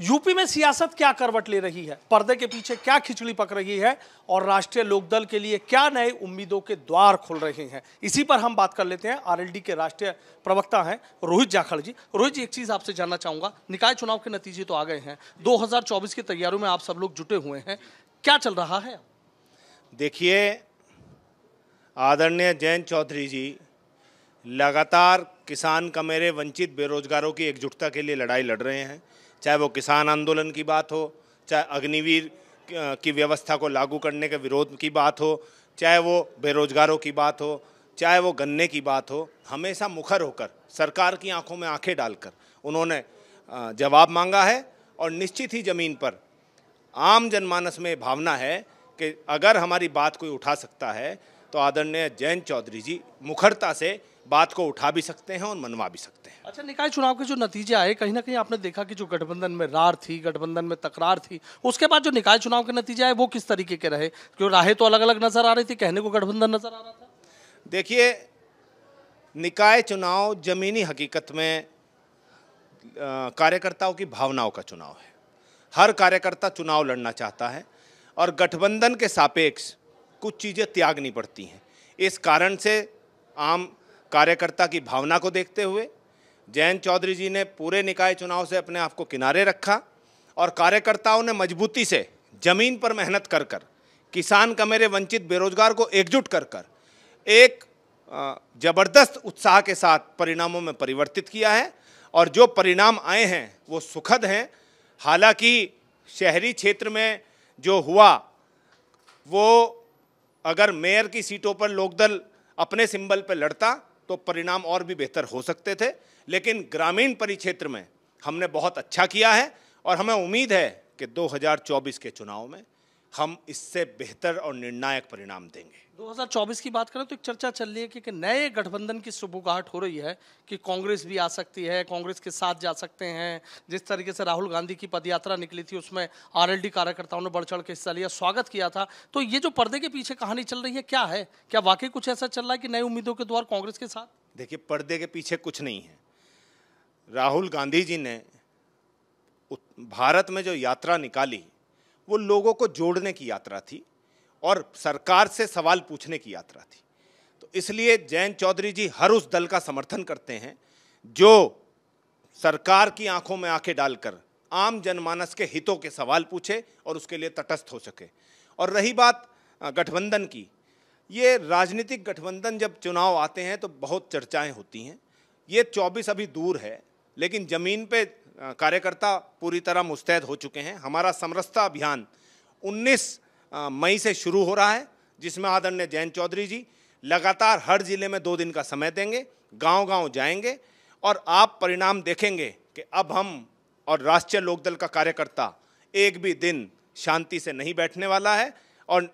UP में सियासत क्या करवट ले रही है पर्दे के पीछे क्या खिचड़ी पक रही है और राष्ट्रीय लोकदल के लिए क्या नए उम्मीदों के द्वार खुल रहे हैं इसी पर हम बात कर लेते हैं आरएलडी के राष्ट्रीय प्रवक्ता हैं रोहित जाखड़ जी रोहित जी एक चीज़ आपसे जानना चाहूंगा निकाय चुनाव के नतीजे तो आ गए हैं दो की तैयारियों में आप सब लोग जुटे हुए हैं क्या चल रहा है देखिए आदरणीय जैन चौधरी जी लगातार किसान कमेरे वंचित बेरोजगारों की एकजुटता के लिए लड़ाई लड़ रहे हैं चाहे वो किसान आंदोलन की बात हो चाहे अग्निवीर की व्यवस्था को लागू करने के विरोध की बात हो चाहे वो बेरोजगारों की बात हो चाहे वो गन्ने की बात हो हमेशा मुखर होकर सरकार की आंखों में आंखें डालकर उन्होंने जवाब मांगा है और निश्चित ही ज़मीन पर आम जनमानस में भावना है कि अगर हमारी बात कोई उठा सकता है तो आदरणीय जैन चौधरी जी मुखरता से बात को उठा भी सकते हैं और मनवा भी सकते हैं अच्छा निकाय चुनाव के जो नतीजे आए कहीं ना कहीं आपने देखा कि जो गठबंधन में रार थी गठबंधन में तकरार थी उसके बाद जो निकाय चुनाव के नतीजे आए वो किस तरीके के रहे क्यों राहें तो अलग अलग नजर आ रही थी कहने को गठबंधन नजर आ रहा था देखिए निकाय चुनाव जमीनी हकीकत में कार्यकर्ताओं की भावनाओं का चुनाव है हर कार्यकर्ता चुनाव लड़ना चाहता है और गठबंधन के सापेक्ष कुछ चीज़ें त्यागनी पड़ती हैं इस कारण से आम कार्यकर्ता की भावना को देखते हुए जैन चौधरी जी ने पूरे निकाय चुनाव से अपने आप को किनारे रखा और कार्यकर्ताओं ने मजबूती से जमीन पर मेहनत कर कर किसान कमेरे वंचित बेरोजगार को एकजुट कर कर एक जबरदस्त उत्साह के साथ परिणामों में परिवर्तित किया है और जो परिणाम आए हैं वो सुखद हैं हालांकि शहरी क्षेत्र में जो हुआ वो अगर मेयर की सीटों पर लोकदल अपने सिंबल पर लड़ता तो परिणाम और भी बेहतर हो सकते थे लेकिन ग्रामीण परिक्षेत्र में हमने बहुत अच्छा किया है और हमें उम्मीद है कि 2024 के चुनाव में हम इससे बेहतर और निर्णायक परिणाम देंगे 2024 की बात करें तो एक चर्चा चल रही है कि, कि नए गठबंधन की सुबुगाहट हो रही है कि कांग्रेस भी आ सकती है कांग्रेस के साथ जा सकते हैं जिस तरीके से राहुल गांधी की पदयात्रा निकली थी उसमें आरएलडी कार्यकर्ताओं ने बढ़ चढ़ के हिस्सा लिया स्वागत किया था तो ये जो पर्दे के पीछे कहानी चल रही है क्या है क्या वाकई कुछ ऐसा चल रहा है कि नए उम्मीदों के द्वार कांग्रेस के साथ देखिए पर्दे के पीछे कुछ नहीं है राहुल गांधी जी ने भारत में जो यात्रा निकाली वो लोगों को जोड़ने की यात्रा थी और सरकार से सवाल पूछने की यात्रा थी तो इसलिए जैन चौधरी जी हर उस दल का समर्थन करते हैं जो सरकार की आंखों में आंखें डालकर आम जनमानस के हितों के सवाल पूछे और उसके लिए तटस्थ हो सके और रही बात गठबंधन की ये राजनीतिक गठबंधन जब चुनाव आते हैं तो बहुत चर्चाएं होती हैं ये 24 अभी दूर है लेकिन ज़मीन पे कार्यकर्ता पूरी तरह मुस्तैद हो चुके हैं हमारा समरसता अभियान 19 मई से शुरू हो रहा है जिसमें आदरणीय जैन चौधरी जी लगातार हर जिले में दो दिन का समय देंगे गांव-गांव जाएंगे और आप परिणाम देखेंगे कि अब हम और राष्ट्रीय लोकदल का कार्यकर्ता एक भी दिन शांति से नहीं बैठने वाला है और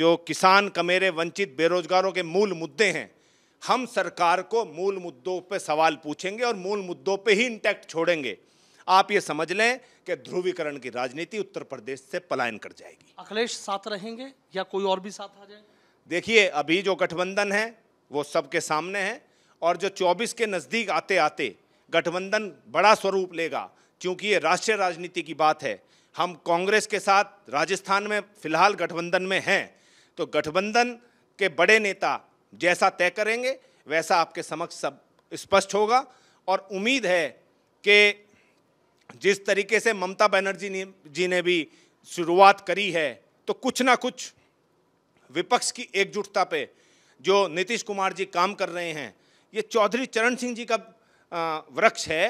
जो किसान कमेरे वंचित बेरोजगारों के मूल मुद्दे हैं हम सरकार को मूल मुद्दों पर सवाल पूछेंगे और मूल मुद्दों पर ही इंटैक्ट छोड़ेंगे आप ये समझ लें कि ध्रुवीकरण की राजनीति उत्तर प्रदेश से पलायन कर जाएगी अखिलेश साथ रहेंगे या कोई और भी साथ आ जाए देखिए अभी जो गठबंधन है वो सबके सामने है और जो 24 के नज़दीक आते आते गठबंधन बड़ा स्वरूप लेगा क्योंकि ये राष्ट्रीय राजनीति की बात है हम कांग्रेस के साथ राजस्थान में फिलहाल गठबंधन में हैं तो गठबंधन के बड़े नेता जैसा तय करेंगे वैसा आपके समक्ष सब स्पष्ट होगा और उम्मीद है कि जिस तरीके से ममता बनर्जी ने जी ने भी शुरुआत करी है तो कुछ ना कुछ विपक्ष की एकजुटता पे जो नीतीश कुमार जी काम कर रहे हैं ये चौधरी चरण सिंह जी का वृक्ष है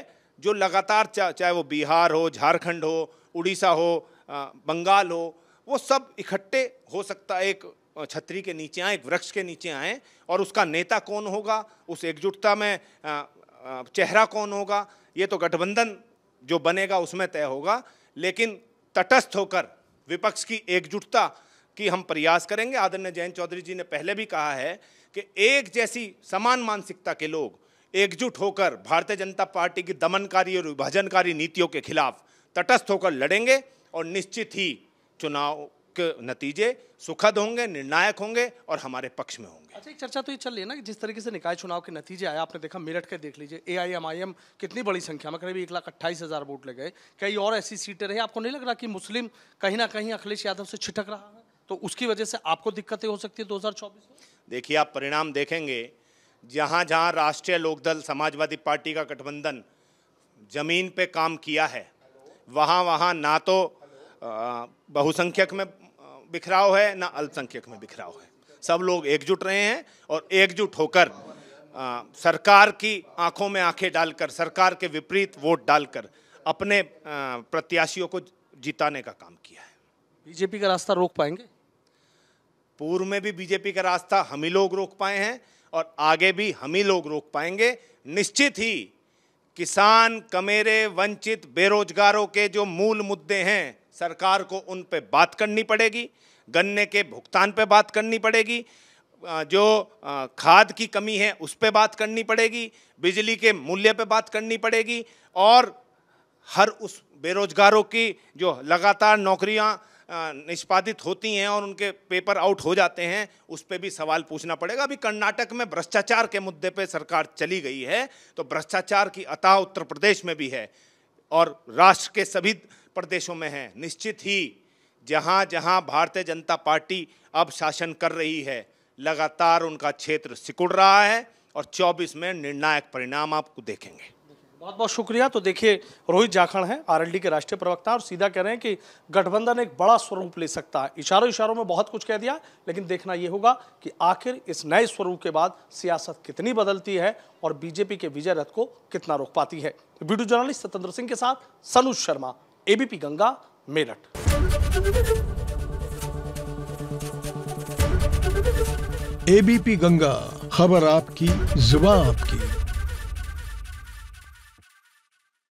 जो लगातार चाहे वो बिहार हो झारखंड हो उड़ीसा हो बंगाल हो वो सब इकट्ठे हो सकता है एक छतरी के नीचे आए एक वृक्ष के नीचे आए और उसका नेता कौन होगा उस एकजुटता में चेहरा कौन होगा ये तो गठबंधन जो बनेगा उसमें तय होगा लेकिन तटस्थ होकर विपक्ष की एकजुटता की हम प्रयास करेंगे आदरणीय जैन चौधरी जी ने पहले भी कहा है कि एक जैसी समान मानसिकता के लोग एकजुट होकर भारतीय जनता पार्टी की दमनकारी और विभाजनकारी नीतियों के खिलाफ तटस्थ होकर लड़ेंगे और निश्चित ही चुनाव नतीजे सुखद होंगे निर्णायक होंगे और हमारे पक्ष में होंगे अच्छा एक चर्चा तो ये चल रही है ना कि जिस तरीके से निकाय चुनाव के नतीजे आए आपने देखा मेरठ के देख लीजिए ए आई एम कितनी बड़ी संख्या में करीब एक लाख अट्ठाईस हज़ार वोट लगे कई और ऐसी सीटें रही आपको नहीं लग रहा कि मुस्लिम कहीं ना कहीं अखिलेश यादव से छिटक रहा है तो उसकी वजह से आपको दिक्कतें हो सकती है दो चौबीस देखिए आप परिणाम देखेंगे जहाँ जहाँ राष्ट्रीय लोकदल समाजवादी पार्टी का गठबंधन ज़मीन पे काम किया है वहाँ वहाँ ना तो बहुसंख्यक में बिखराव है ना अल्पसंख्यक में बिखराव है सब लोग एकजुट रहे हैं और एकजुट होकर आ, सरकार की आंखों में आंखें डालकर सरकार के विपरीत वोट डालकर अपने आ, प्रत्याशियों को जिताने का काम किया है बीजेपी का रास्ता रोक पाएंगे पूर्व में भी बीजेपी का रास्ता हम ही लोग रोक पाए हैं और आगे भी हम ही लोग रोक पाएंगे निश्चित ही किसान कमेरे वंचित बेरोजगारों के जो मूल मुद्दे हैं सरकार को उन पर बात करनी पड़ेगी गन्ने के भुगतान पर बात करनी पड़ेगी जो खाद की कमी है उस पर बात करनी पड़ेगी बिजली के मूल्य पर बात करनी पड़ेगी और हर उस बेरोजगारों की जो लगातार नौकरियां निष्पादित होती हैं और उनके पेपर आउट हो जाते हैं उस पर भी सवाल पूछना पड़ेगा अभी कर्नाटक में भ्रष्टाचार के मुद्दे पे सरकार चली गई है तो भ्रष्टाचार की अतः उत्तर प्रदेश में भी है और राष्ट्र के सभी प्रदेशों में हैं निश्चित ही जहाँ जहाँ भारतीय जनता पार्टी अब शासन कर रही है लगातार उनका क्षेत्र सिकुड़ रहा है और 24 में निर्णायक परिणाम आपको देखेंगे बहुत बहुत शुक्रिया तो देखिए रोहित जाखड़ हैं आरएलडी के राष्ट्रीय प्रवक्ता और सीधा कह रहे हैं कि गठबंधन एक बड़ा स्वरूप ले सकता है इशारों इशारों में बहुत कुछ कह दिया लेकिन देखना ये होगा कि आखिर इस नए स्वरूप के बाद सियासत कितनी बदलती है और बीजेपी के विजय रथ को कितना रोक पाती है वीडियो जर्नलिस्ट सतेंद्र सिंह के साथ सनुज शर्मा एबीपी गंगा मेरठ एबीपी गंगा खबर आपकी जुबा आपकी